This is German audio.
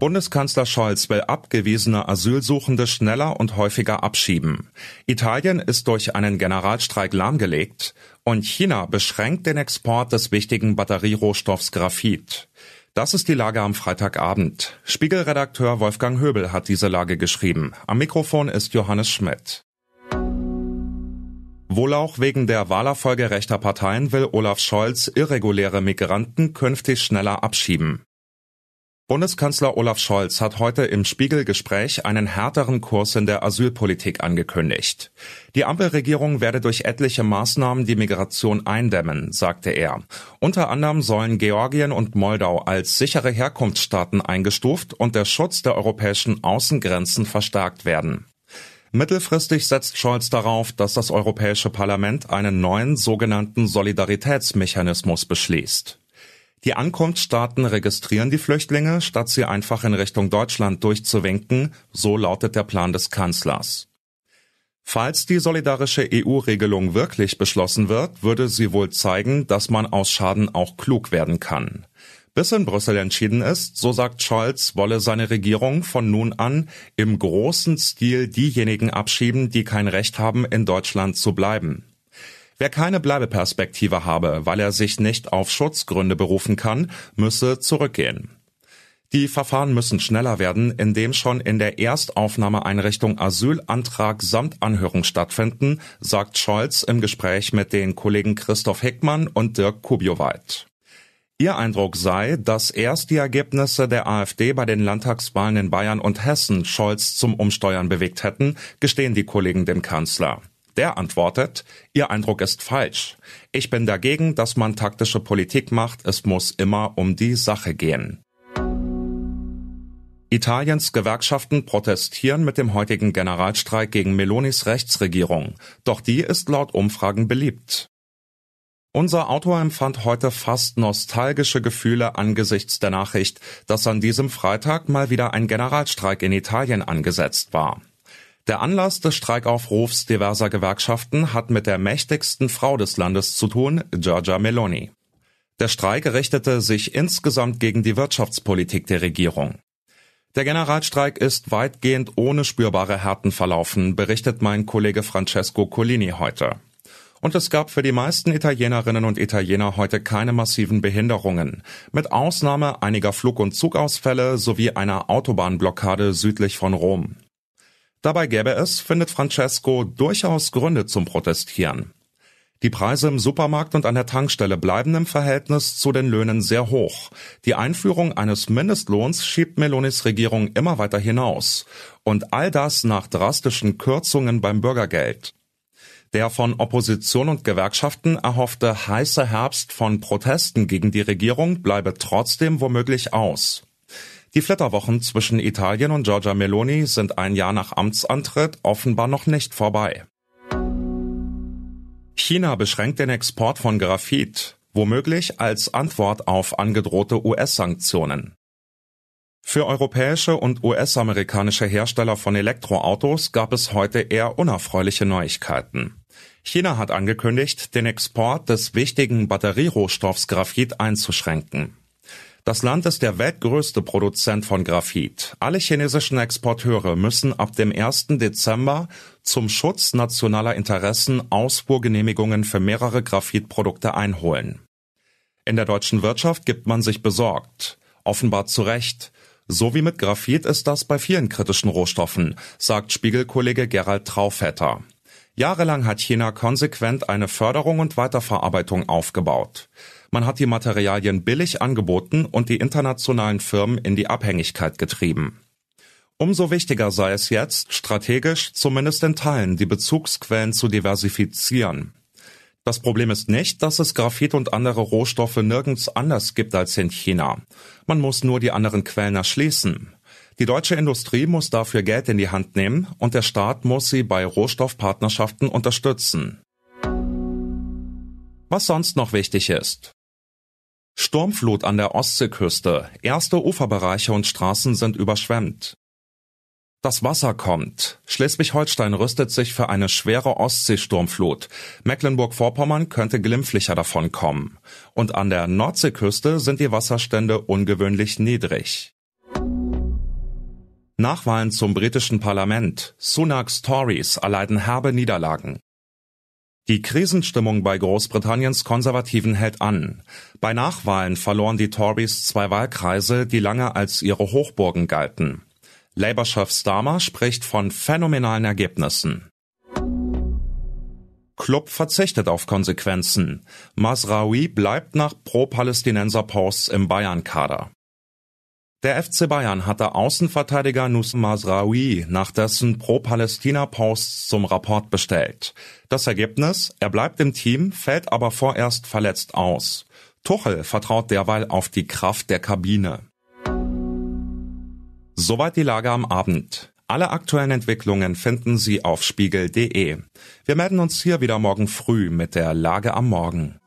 Bundeskanzler Scholz will abgewiesene Asylsuchende schneller und häufiger abschieben. Italien ist durch einen Generalstreik lahmgelegt und China beschränkt den Export des wichtigen Batterierohstoffs Graphit. Das ist die Lage am Freitagabend. Spiegelredakteur Wolfgang Höbel hat diese Lage geschrieben. Am Mikrofon ist Johannes Schmidt. Wohl auch wegen der Wahlerfolge rechter Parteien will Olaf Scholz irreguläre Migranten künftig schneller abschieben. Bundeskanzler Olaf Scholz hat heute im Spiegelgespräch einen härteren Kurs in der Asylpolitik angekündigt. Die Ampelregierung werde durch etliche Maßnahmen die Migration eindämmen, sagte er. Unter anderem sollen Georgien und Moldau als sichere Herkunftsstaaten eingestuft und der Schutz der europäischen Außengrenzen verstärkt werden. Mittelfristig setzt Scholz darauf, dass das Europäische Parlament einen neuen sogenannten Solidaritätsmechanismus beschließt. Die Ankunftsstaaten registrieren die Flüchtlinge, statt sie einfach in Richtung Deutschland durchzuwinken, so lautet der Plan des Kanzlers. Falls die solidarische EU-Regelung wirklich beschlossen wird, würde sie wohl zeigen, dass man aus Schaden auch klug werden kann. Bis in Brüssel entschieden ist, so sagt Scholz, wolle seine Regierung von nun an im großen Stil diejenigen abschieben, die kein Recht haben, in Deutschland zu bleiben. Wer keine Bleibeperspektive habe, weil er sich nicht auf Schutzgründe berufen kann, müsse zurückgehen. Die Verfahren müssen schneller werden, indem schon in der Erstaufnahmeeinrichtung Asylantrag samt Anhörung stattfinden, sagt Scholz im Gespräch mit den Kollegen Christoph Hickmann und Dirk Kubioweit. Ihr Eindruck sei, dass erst die Ergebnisse der AfD bei den Landtagswahlen in Bayern und Hessen Scholz zum Umsteuern bewegt hätten, gestehen die Kollegen dem Kanzler. Der antwortet, Ihr Eindruck ist falsch. Ich bin dagegen, dass man taktische Politik macht, es muss immer um die Sache gehen. Italiens Gewerkschaften protestieren mit dem heutigen Generalstreik gegen Melonis Rechtsregierung, doch die ist laut Umfragen beliebt. Unser Autor empfand heute fast nostalgische Gefühle angesichts der Nachricht, dass an diesem Freitag mal wieder ein Generalstreik in Italien angesetzt war. Der Anlass des Streikaufrufs diverser Gewerkschaften hat mit der mächtigsten Frau des Landes zu tun, Giorgia Meloni. Der Streik richtete sich insgesamt gegen die Wirtschaftspolitik der Regierung. Der Generalstreik ist weitgehend ohne spürbare Härten verlaufen, berichtet mein Kollege Francesco Collini heute. Und es gab für die meisten Italienerinnen und Italiener heute keine massiven Behinderungen, mit Ausnahme einiger Flug- und Zugausfälle sowie einer Autobahnblockade südlich von Rom. Dabei gäbe es, findet Francesco, durchaus Gründe zum Protestieren. Die Preise im Supermarkt und an der Tankstelle bleiben im Verhältnis zu den Löhnen sehr hoch. Die Einführung eines Mindestlohns schiebt Melonis Regierung immer weiter hinaus. Und all das nach drastischen Kürzungen beim Bürgergeld. Der von Opposition und Gewerkschaften erhoffte heiße Herbst von Protesten gegen die Regierung bleibe trotzdem womöglich aus. Die Flitterwochen zwischen Italien und Giorgia Meloni sind ein Jahr nach Amtsantritt offenbar noch nicht vorbei. China beschränkt den Export von Graphit, womöglich als Antwort auf angedrohte US-Sanktionen. Für europäische und US-amerikanische Hersteller von Elektroautos gab es heute eher unerfreuliche Neuigkeiten. China hat angekündigt, den Export des wichtigen Batterierohstoffs Graphit einzuschränken. Das Land ist der weltgrößte Produzent von Graphit. Alle chinesischen Exporteure müssen ab dem 1. Dezember zum Schutz nationaler Interessen Ausfuhrgenehmigungen für mehrere Graphitprodukte einholen. In der deutschen Wirtschaft gibt man sich besorgt. Offenbar zu Recht. So wie mit Graphit ist das bei vielen kritischen Rohstoffen, sagt Spiegelkollege Gerald Traufetter. Jahrelang hat China konsequent eine Förderung und Weiterverarbeitung aufgebaut. Man hat die Materialien billig angeboten und die internationalen Firmen in die Abhängigkeit getrieben. Umso wichtiger sei es jetzt, strategisch zumindest in Teilen die Bezugsquellen zu diversifizieren. Das Problem ist nicht, dass es Graphit und andere Rohstoffe nirgends anders gibt als in China. Man muss nur die anderen Quellen erschließen. Die deutsche Industrie muss dafür Geld in die Hand nehmen und der Staat muss sie bei Rohstoffpartnerschaften unterstützen. Was sonst noch wichtig ist. Sturmflut an der Ostseeküste, erste Uferbereiche und Straßen sind überschwemmt. Das Wasser kommt. Schleswig-Holstein rüstet sich für eine schwere Ostseesturmflut. Mecklenburg-Vorpommern könnte glimpflicher davon kommen. Und an der Nordseeküste sind die Wasserstände ungewöhnlich niedrig. Nachwahlen zum britischen Parlament, Sunaks Tories erleiden herbe Niederlagen. Die Krisenstimmung bei Großbritanniens Konservativen hält an. Bei Nachwahlen verloren die Tories zwei Wahlkreise, die lange als ihre Hochburgen galten. Labour-Chef Starmer spricht von phänomenalen Ergebnissen. Club verzichtet auf Konsequenzen. Masraoui bleibt nach Pro-Palästinenser-Posts im Bayern-Kader. Der FC Bayern hatte Außenverteidiger Nus Masraoui nach dessen Pro-Palästina-Post zum Rapport bestellt. Das Ergebnis, er bleibt im Team, fällt aber vorerst verletzt aus. Tuchel vertraut derweil auf die Kraft der Kabine. Soweit die Lage am Abend. Alle aktuellen Entwicklungen finden Sie auf spiegel.de. Wir melden uns hier wieder morgen früh mit der Lage am Morgen.